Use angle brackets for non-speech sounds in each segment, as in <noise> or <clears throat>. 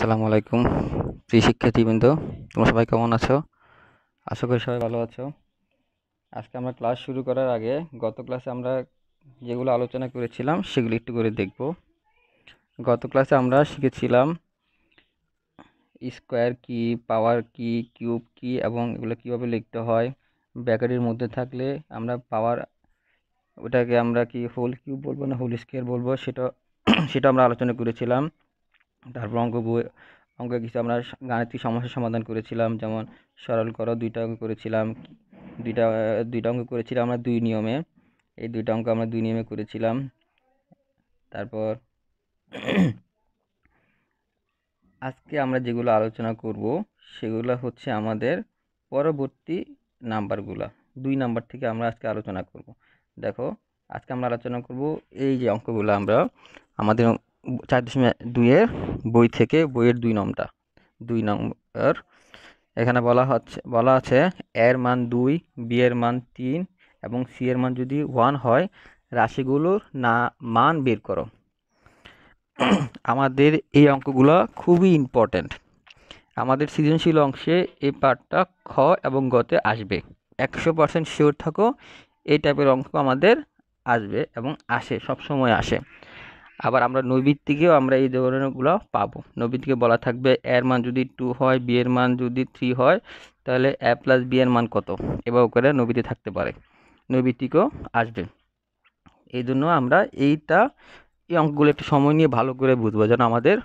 আসসালামু আলাইকুম প্রিয় শিক্ষার্থীবৃন্দ তোমরা সবাই কেমন আছো আশা করি সবাই ভালো আছো আজকে আমরা ক্লাস শুরু করার আগে গত ক্লাসে আমরা যেগুলো আলোচনা করেছিলাম সেগুলো একটু করে দেখব গত ক্লাসে আমরা শিখেছিলাম স্কোয়ার কি পাওয়ার কি কিউব কি এবং এগুলো কিভাবে লিখতে হয় ব্যাকারির মধ্যে থাকলে আমরা পাওয়ার ওটাকে আমরা কি হোল কিউব বলবো না হোল স্কোয়ার বলবো সেটা সেটা আমরা আলোচনা করেছিলাম তারপর অঙ্ক বই অঙ্কে কিছু আমরা গাণিতিক সমস্যার সমাধান করেছিলাম যেমন সরল করো দুইটা অঙ্ক করেছিলাম দুইটা দুইটা অঙ্ক করেছিলাম আমরা দুই নিয়মে এই দুইটা অঙ্ক আমরা দুই নিয়মে করেছিলাম তারপর <clears throat> আজকে আমরা যেগুলো আলোচনা করব সেগুলো হচ্ছে আমাদের পরবর্তী নাম্বারগুলো দুই নাম্বার থেকে আমরা আজকে আলোচনা করব দেখো আজকে আমরা আলোচনা করব এই যে অঙ্কগুলো আমরা আমাদের চার দশমিক দুইয়ের বই থেকে বইয়ের দুই নম্বরটা দুই নম্বর এখানে বলা হচ্ছে বলা আছে এর মান দুই বি এর মান তিন এবং সি এর মান যদি ওয়ান হয় রাশিগুলোর না মান বের করো আমাদের এই অঙ্কগুলো খুবই ইম্পর্ট্যান্ট আমাদের সৃজনশীল অংশে এই পার্টটা খ এবং গতে আসবে একশো পার্সেন্ট শিওর থাকো এই টাইপের অঙ্ক আমাদের আসবে এবং আসে সব সময় আসে আবার আমরা নৈবিত্তিকেও আমরা এই ধরনেরগুলো পাবো থেকে বলা থাকবে এর মান যদি টু হয় বি এর মান যদি থ্রি হয় তাহলে এ প্লাস বি এর মান কত এবার করে নবীতে থাকতে পারে থেকেও আসবে এই জন্য আমরা এইটা এই অঙ্কগুলো একটু সময় নিয়ে ভালো করে বুঝবো যেন আমাদের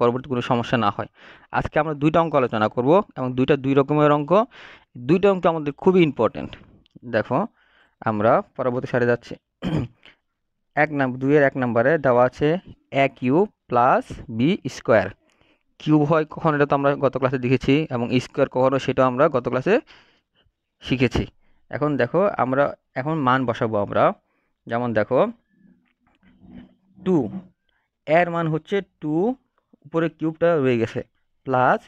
পরবর্তী কোনো সমস্যা না হয় আজকে আমরা দুইটা অঙ্ক আলোচনা করব এবং দুইটা দুই রকমের অঙ্ক দুইটা অঙ্ক আমাদের খুবই ইম্পর্ট্যান্ট দেখো আমরা পরবর্তী সারে যাচ্ছি এক নাম দুইয়ের এক নম্বরে দেওয়া আছে A cube plus B square cube হয় কখন এটা তো আমরা গত ক্লাসে দেখেছি এবং স্কোয়ার কখনও সেটা আমরা গত ক্লাসে শিখেছি এখন দেখো আমরা এখন মান বসাবো আমরা যেমন দেখো টু এর মান হচ্ছে টু উপরে কিউবটা রয়ে গেছে প্লাস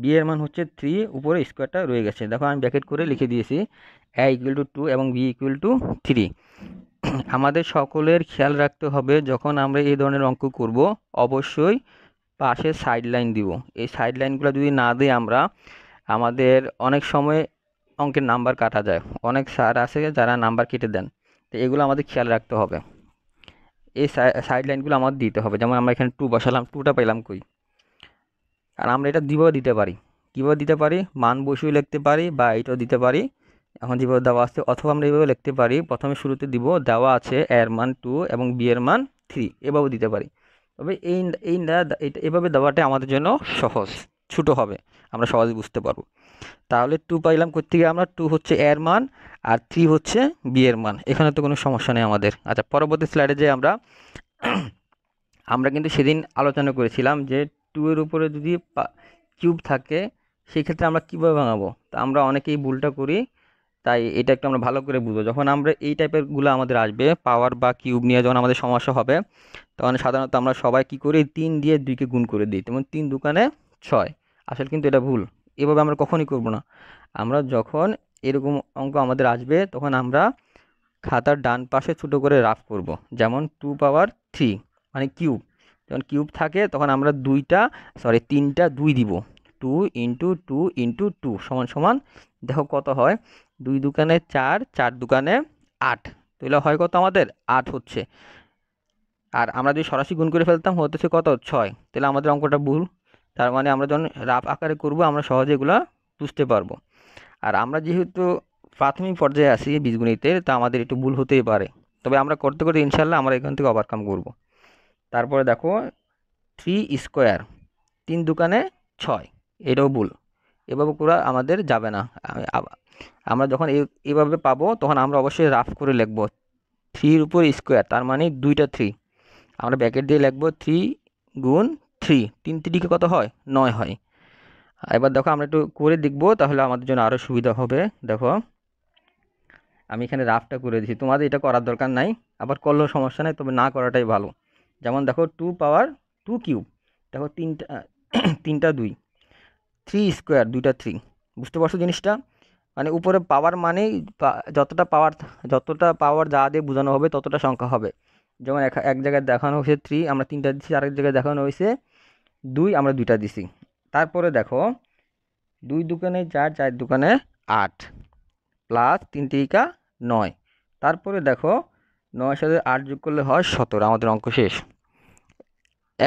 বি এর মান হচ্ছে থ্রি উপরে স্কোয়ারটা রয়ে গেছে দেখো আমি ব্যাকেট করে লিখে দিয়েছি এ ইকুয়াল টু টু এবং বি ইকুয়াল টু থ্রি <clears throat> আমাদের সকলের খেয়াল রাখতে হবে যখন আমরা এই ধরনের অঙ্ক করব অবশ্যই পাশে সাইড লাইন দিব এই সাইড লাইনগুলো যদি না দিই আমরা আমাদের অনেক সময় অঙ্কের নাম্বার কাটা যায় অনেক স্যার আছে যারা নাম্বার কেটে দেন তো এগুলো আমাদের খেয়াল রাখতে হবে এই সাইড লাইনগুলো আমাদের দিতে হবে যেমন আমরা এখানে টু বসালাম টুটা পেলাম কই আর আমরা এটা দিভাবে দিতে পারি কীভাবে দিতে পারি মান বসিয়ে লিখতে পারি বা এটাও দিতে পারি এখন যেভাবে দেওয়া আছে অথবা আমরা এইভাবে লিখতে পারি প্রথমে শুরুতে দিব দেওয়া আছে এর মান টু এবং বি এর মান থ্রি এভাবে দিতে পারি তবে এই এই এভাবে দেওয়াটা আমাদের জন্য সহজ ছোটো হবে আমরা সহজে বুঝতে পারবো তাহলে টু পাইলাম গিয়ে আমরা টু হচ্ছে এর মান আর থ্রি হচ্ছে বি এর মান এখানে তো কোনো সমস্যা নেই আমাদের আচ্ছা পরবর্তী স্লাইডে যে আমরা আমরা কিন্তু সেদিন আলোচনা করেছিলাম যে টু এর উপরে যদি কিউব থাকে সেই ক্ষেত্রে আমরা কীভাবে ভাঙাবো তা আমরা অনেকেই ভুলটা করি তাই এটা একটু আমরা ভালো করে বুঝবো যখন আমরা এই টাইপেরগুলো আমাদের আসবে পাওয়ার বা কিউব নিয়ে যখন আমাদের সমস্যা হবে তখন সাধারণত আমরা সবাই কি করি তিন দিয়ে দুইকে গুণ করে দিই তেমন তিন দোকানে ছয় আসলে কিন্তু এটা ভুল এভাবে আমরা কখনই করব না আমরা যখন এরকম অঙ্ক আমাদের আসবে তখন আমরা খাতার ডান পাশে ছোটো করে রাফ করব। যেমন টু পাওয়ার থ্রি মানে কিউব যখন কিউব থাকে তখন আমরা দুইটা সরি তিনটা দুই দিব two into two into two সমান সমান দেখো কত হয় দুই দোকানে চার চার দোকানে আট তাহলে হয় কত আমাদের আট হচ্ছে আর আমরা যদি সরাসরি গুণ করে ফেলতাম হতেছে কত ছয় তাহলে আমাদের অঙ্কটা ভুল তার মানে আমরা যখন রাফ আকারে করব আমরা সহজে এগুলো বুঝতে পারবো আর আমরা যেহেতু প্রাথমিক পর্যায়ে আসি বীজগণিতের তা আমাদের একটু ভুল হতেই পারে তবে আমরা করতে করতে ইনশাল্লাহ আমরা এখান থেকে ওভারকাম করব তারপরে দেখো থ্রি স্কোয়ার তিন দোকানে ছয় এটাও ভুল এভাবে করা আমাদের যাবে না আমরা যখন এইভাবে পাবো তখন আমরা অবশ্যই রাফ করে লিখব থ্রির উপর স্কোয়ার তার মানে দুইটা থ্রি আমরা ব্যাকেট দিয়ে লিখব থ্রি গুণ থ্রি তিন থ্রিকে কত হয় নয় হয় এবার দেখো আমরা একটু করে দেখবো তাহলে আমাদের জন্য আরও সুবিধা হবে দেখো আমি এখানে রাফটা করে দিয়েছি তোমাদের এটা করার দরকার নাই আবার করলেও সমস্যা নাই তবে না করাটাই ভালো যেমন দেখো টু পাওয়ার টু কিউব দেখো তিনটা <clears throat> তিনটা দুই থ্রি স্কোয়ার দুইটা থ্রি বুঝতে পারছো জিনিসটা মানে উপরে পাওয়ার মানেই যতটা পাওয়ার যতটা পাওয়ার যা দিয়ে বোঝানো হবে ততটা সংখ্যা হবে যেমন এক জায়গায় দেখানো হয়েছে থ্রি আমরা তিনটা দিচ্ছি আরেক জায়গায় দেখানো হয়েছে দুই আমরা দুইটা দিছি তারপরে দেখো দুই দোকানে চার চার দোকানে আট প্লাস তিন তিরিকা নয় তারপরে দেখো নয় সাথে আট যোগ করলে হয় সতেরো আমাদের অঙ্ক শেষ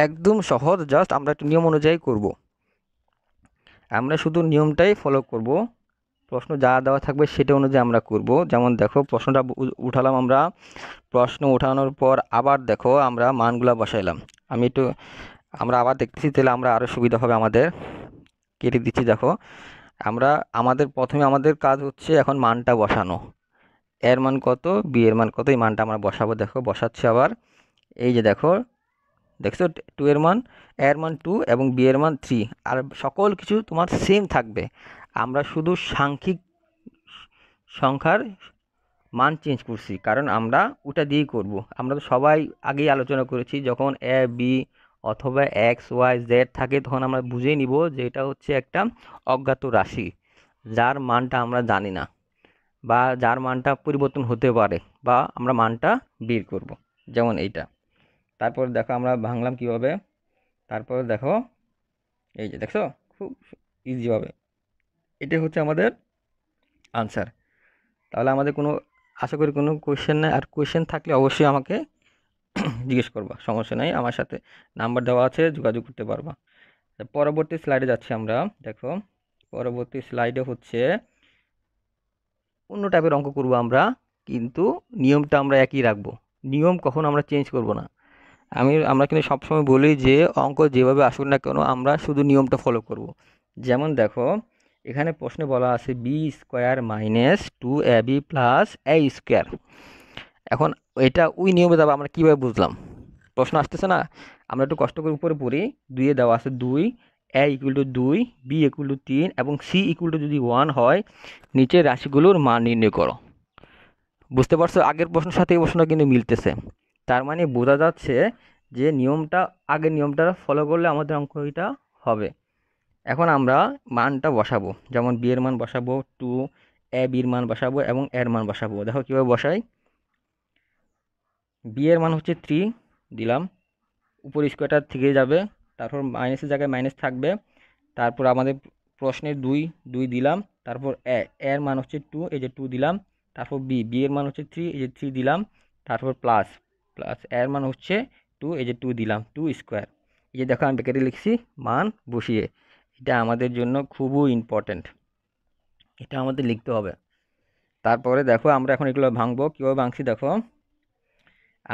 একদম সহজ জাস্ট আমরা একটু নিয়ম অনুযায়ী করব। আমরা শুধু নিয়মটাই ফলো করব প্রশ্ন যা দেওয়া থাকবে সেটা অনুযায়ী আমরা করব যেমন দেখো প্রশ্নটা উঠালাম আমরা প্রশ্ন উঠানোর পর আবার দেখো আমরা মানগুলা বসাইলাম আমি একটু আমরা আবার দেখতেছি তাহলে আমরা আরও সুবিধা হবে আমাদের কেটে দিচ্ছি দেখো আমরা আমাদের প্রথমে আমাদের কাজ হচ্ছে এখন মানটা বসানো এর মান কত বি এর মান কত এই মানটা আমরা বসাবো দেখো বসাচ্ছি আবার এই যে দেখো দেখছো টু এর মান এর মান টু এবং বি এর মান থ্রি আর সকল কিছু তোমার সেম থাকবে আমরা শুধু সাংখ্যিক সংখ্যার মান চেঞ্জ করছি কারণ আমরা ওটা দিয়েই করব। আমরা তো সবাই আগেই আলোচনা করেছি যখন এ বি অথবা এক্স ওয়াই জেড থাকে তখন আমরা বুঝে নিব যে এটা হচ্ছে একটা অজ্ঞাত রাশি যার মানটা আমরা জানি না বা যার মানটা পরিবর্তন হতে পারে বা আমরা মানটা বের করব। যেমন এইটা তারপর দেখো আমরা ভাঙলাম কিভাবে তারপর দেখো এই যে দেখছো খুব ইজিভাবে এটা হচ্ছে আমাদের আনসার তাহলে আমাদের কোনো আশা করি কোনো কোয়েশ্চেন নাই আর কোয়েশ্চেন থাকলে অবশ্যই আমাকে <coughs> জিজ্ঞেস করবা সমস্যা নেই আমার সাথে নাম্বার দেওয়া আছে যোগাযোগ করতে পারবা পরবর্তী স্লাইডে যাচ্ছি আমরা দেখো পরবর্তী স্লাইডে হচ্ছে অন্য টাইপের অঙ্ক করব আমরা কিন্তু নিয়মটা আমরা একই রাখবো নিয়ম কখন আমরা চেঞ্জ করব না আমি আমরা কিন্তু সবসময় বলি যে অঙ্ক যেভাবে আসুন না কেন আমরা শুধু নিয়মটা ফলো করব যেমন দেখো এখানে প্রশ্নে বলা আছে B square minus two A B plus A square এখন এটা ওই নিয়মে যাবো আমরা কীভাবে বুঝলাম প্রশ্ন আসতেছে না আমরা একটু কষ্ট করে উপরে পড়ি দুইয়ে দেওয়া আছে দুই এ ইকুয়াল টু দুই বি ইকুয়াল টু তিন এবং সি ইকুয়াল টু যদি ওয়ান হয় নিচের রাশিগুলোর মান নির্ণয় করো বুঝতে পারছো আগের প্রশ্নের সাথে এই প্রশ্নটা কিন্তু মিলতেছে তার মানে বোঝা যাচ্ছে যে নিয়মটা আগের নিয়মটা ফলো করলে আমাদের অঙ্ক এটা হবে এখন আমরা মানটা বসাবো যেমন বি এর মান বসাবো টু এ বির মান বসাবো এবং এর মান বসাবো দেখো কীভাবে বসাই বি এর মান হচ্ছে থ্রি দিলাম উপর স্কোয়ারটা থেকে যাবে তারপর মাইনাসের জায়গায় মাইনাস থাকবে তারপর আমাদের প্রশ্নের দুই দুই দিলাম তারপর এ এর মান হচ্ছে টু এই যে টু দিলাম তারপর বি বি এর মান হচ্ছে থ্রি এই যে থ্রি দিলাম তারপর প্লাস প্লাস এর মান হচ্ছে টু এই যে টু দিলাম টু স্কোয়ার এই যে দেখো আমি বেকারি লিখছি মান বসিয়ে এটা আমাদের জন্য খুবই ইম্পর্ট্যান্ট এটা আমাদের লিখতে হবে তারপরে দেখো আমরা এখন এগুলো ভাঙবো কীভাবে ভাঙছি দেখো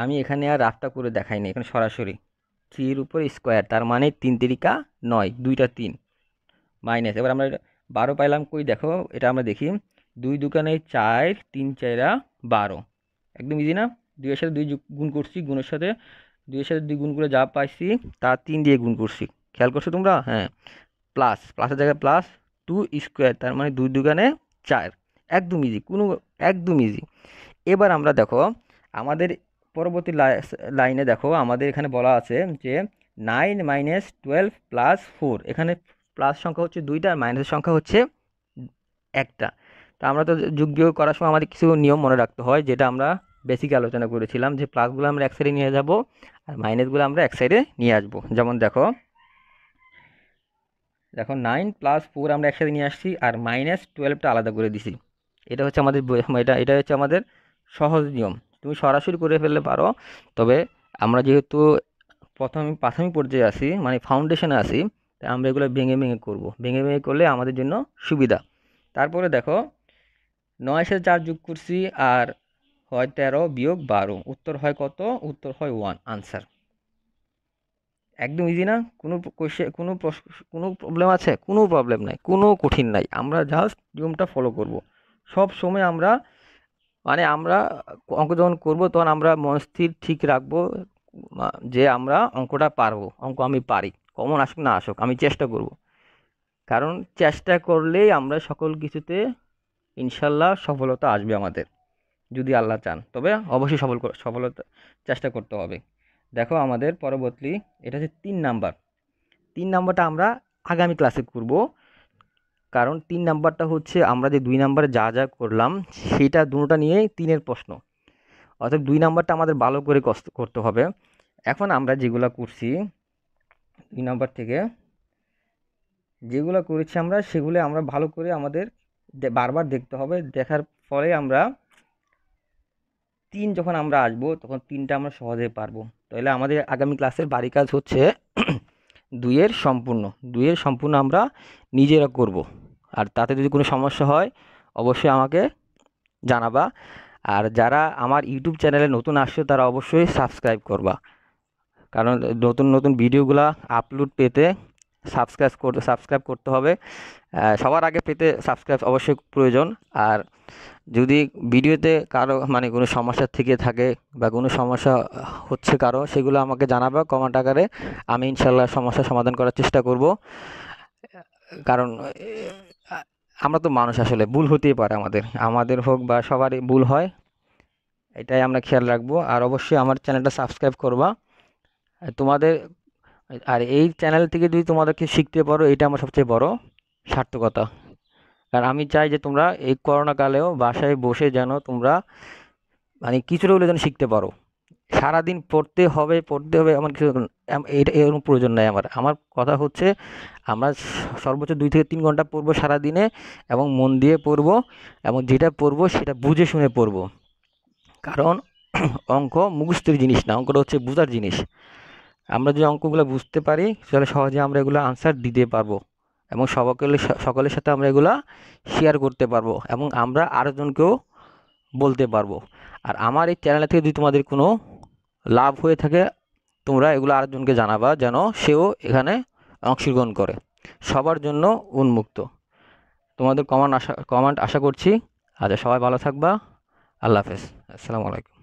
আমি এখানে আর রাফটা করে দেখাইনি এখানে সরাসরি থ্রির উপর স্কোয়ার তার মানে তিন তিরিকা নয় দুইটা তিন মাইনাস এবার আমরা বারো পাইলাম কই দেখো এটা আমরা দেখি দুই দোকানে চার তিন চাইরা বারো একদম ইজি না দুইয়ের সাথে দুই গুণ করছি গুণের সাথে দুইয়ের সাথে দুই গুণ করে যা পাইছি তা তিন দিয়ে গুণ করছি খেয়াল করছো তোমরা হ্যাঁ প্লাস প্লাসের জায়গায় প্লাস টু স্কোয়ার তার মানে দুই দুগানে চার একদম ইজি কোনো একদম ইজি এবার আমরা দেখো আমাদের পরবর্তী লাইনে দেখো আমাদের এখানে বলা আছে যে nine minus twelve plus four এখানে প্লাস সংখ্যা হচ্ছে দুইটা আর মাইনাসের সংখ্যা হচ্ছে একটা তা আমরা তো যোগ বিয়োগ করার সময় আমাদের কিছু নিয়ম মনে রাখতে হয় যেটা আমরা বেসিক আলোচনা করেছিলাম যে প্লাসগুলো আমরা এক সাইডে নিয়ে যাব আর মাইনাসগুলো আমরা এক সাইডে নিয়ে আসবো যেমন দেখো দেখো নাইন প্লাস ফোর আমরা একসাথে নিয়ে আসছি আর মাইনাস টুয়েলভটা আলাদা করে দিছি এটা হচ্ছে আমাদের এটা এটা হচ্ছে আমাদের সহজ নিয়ম তুমি সরাসরি করে ফেললে পারো তবে আমরা যেহেতু প্রথম প্রাথমিক পর্যায়ে আসি মানে ফাউন্ডেশনে আসি তাই আমরা এগুলো ভেঙে ভেঙে করব ভেঙে ভেঙে করলে আমাদের জন্য সুবিধা তারপরে দেখো নয় সাথে চার যোগ করছি আর হয় তেরো বিয়োগ বারো উত্তর হয় কত উত্তর হয় ওয়ান আনসার একদম ইজি না কোনো কোয়েশ্চেন কোনো কোনো প্রবলেম আছে কোনো প্রবলেম নাই কোনো কঠিন নাই আমরা জাস্ট নিয়মটা ফলো করব। সব সময় আমরা মানে আমরা অঙ্ক যখন করবো তখন আমরা মনস্থির ঠিক রাখবো যে আমরা অঙ্কটা পারবো অঙ্ক আমি পারি কমন আসুক না আসুক আমি চেষ্টা করব। কারণ চেষ্টা করলেই আমরা সকল কিছুতে ইনশাল্লাহ সফলতা আসবে আমাদের যদি আল্লাহ চান তবে অবশ্যই সফল সফলতা চেষ্টা করতে হবে দেখো আমাদের পরবর্তী এটা হচ্ছে তিন নাম্বার তিন নাম্বারটা আমরা আগামী ক্লাসে করব কারণ তিন নাম্বারটা হচ্ছে আমরা যে দুই নাম্বারে যা যা করলাম সেটা দুটা নিয়েই তিনের প্রশ্ন অর্থাৎ দুই নাম্বারটা আমাদের ভালো করে কষ্ট করতে হবে এখন আমরা যেগুলো করছি দুই নাম্বার থেকে যেগুলো করেছি আমরা সেগুলো আমরা ভালো করে আমাদের বারবার দেখতে হবে দেখার ফলে আমরা তিন যখন আমরা আসবো তখন তিনটা আমরা সহজে পারবো তাহলে আমাদের আগামী ক্লাসের বাড়ি কাজ হচ্ছে <clears throat> দুইয়ের সম্পূর্ণ দুইয়ের সম্পূর্ণ আমরা নিজেরা করব। আর তাতে যদি কোনো সমস্যা হয় অবশ্যই আমাকে জানাবা আর যারা আমার ইউটিউব চ্যানেলে নতুন আসছে তারা অবশ্যই সাবস্ক্রাইব করবা কারণ নতুন নতুন ভিডিওগুলো আপলোড পেতে সাবস্ক্রাইব করতে সাবস্ক্রাইব করতে হবে সবার আগে পেতে সাবস্ক্রাইব অবশ্যই প্রয়োজন আর যদি ভিডিওতে কারো মানে কোনো সমস্যা থেকে থাকে বা কোনো সমস্যা হচ্ছে কারো সেগুলো আমাকে জানাবে কমেন্ট আকারে আমি ইনশাল্লাহ সমস্যা সমাধান করার চেষ্টা করব কারণ আমরা তো মানুষ আসলে ভুল হতেই পারে আমাদের আমাদের হোক বা সবারই ভুল হয় এটাই আমরা খেয়াল রাখবো আর অবশ্যই আমার চ্যানেলটা সাবস্ক্রাইব করবা তোমাদের আর এই চ্যানেল থেকে যদি তোমাদেরকে শিখতে পারো এটা আমার সবচেয়ে বড় সার্থকতা আর আমি চাই যে তোমরা এই করোনাকালেও বাসায় বসে যেন তোমরা মানে কিছুটা হলে যেন শিখতে পারো সারাদিন পড়তে হবে পড়তে হবে আমার কিছু এটা এরকম প্রয়োজন নাই আমার আমার কথা হচ্ছে আমরা সর্বোচ্চ দুই থেকে তিন ঘন্টা পড়বো সারাদিনে এবং মন দিয়ে পড়বো এবং যেটা পড়বো সেটা বুঝে শুনে পড়বো কারণ অঙ্ক মুখস্থির জিনিস না অঙ্কটা হচ্ছে বোঝার জিনিস আমরা যে অঙ্কগুলো বুঝতে পারি তাহলে সহজে আমরা এগুলো আনসার দিতে পারবো এবং সকলে সকলের সাথে আমরা এগুলো শেয়ার করতে পারবো এবং আমরা জনকেও বলতে পারবো আর আমার এই চ্যানেল থেকে যদি তোমাদের কোনো লাভ হয়ে থাকে তোমরা এগুলো জনকে জানাবা যেন সেও এখানে অংশগ্রহণ করে সবার জন্য উন্মুক্ত তোমাদের কমান্ড আশা কমান্ড আশা করছি আচ্ছা সবাই ভালো থাকবা আল্লাহ হাফেজ আসসালামু আলাইকুম